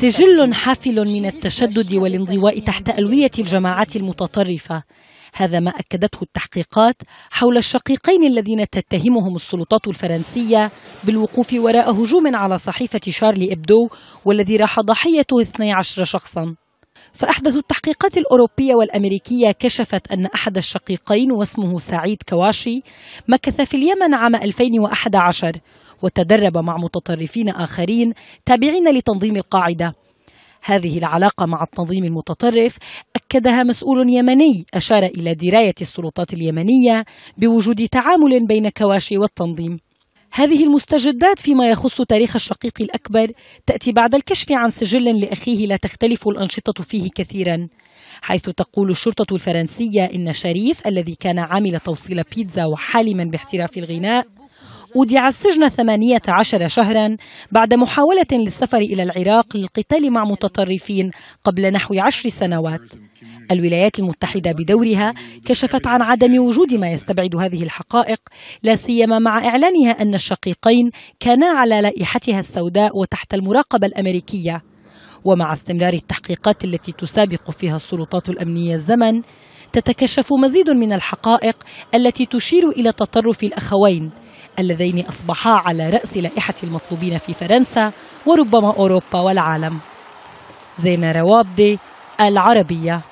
سجل حافل من التشدد والانضواء تحت ألوية الجماعات المتطرفة هذا ما أكدته التحقيقات حول الشقيقين الذين تتهمهم السلطات الفرنسية بالوقوف وراء هجوم على صحيفة شارلي إبدو والذي راح ضحيته 12 شخصاً فأحدث التحقيقات الأوروبية والأمريكية كشفت أن أحد الشقيقين واسمه سعيد كواشي مكث في اليمن عام 2011 وتدرب مع متطرفين آخرين تابعين لتنظيم القاعدة هذه العلاقة مع التنظيم المتطرف أكدها مسؤول يمني أشار إلى دراية السلطات اليمنية بوجود تعامل بين كواشي والتنظيم هذه المستجدات فيما يخص تاريخ الشقيق الأكبر تأتي بعد الكشف عن سجل لأخيه لا تختلف الأنشطة فيه كثيرا حيث تقول الشرطة الفرنسية إن شريف الذي كان عامل توصيل بيتزا وحالما باحتراف الغناء أودع السجن 18 شهرا بعد محاولة للسفر إلى العراق للقتال مع متطرفين قبل نحو عشر سنوات الولايات المتحدة بدورها كشفت عن عدم وجود ما يستبعد هذه الحقائق لا سيما مع إعلانها أن الشقيقين كانا على لائحتها السوداء وتحت المراقبة الأمريكية ومع استمرار التحقيقات التي تسابق فيها السلطات الأمنية الزمن تتكشف مزيد من الحقائق التي تشير إلى تطرف الأخوين اللذين أصبحا على رأس لائحة المطلوبين في فرنسا وربما أوروبا والعالم زينة روابدي العربية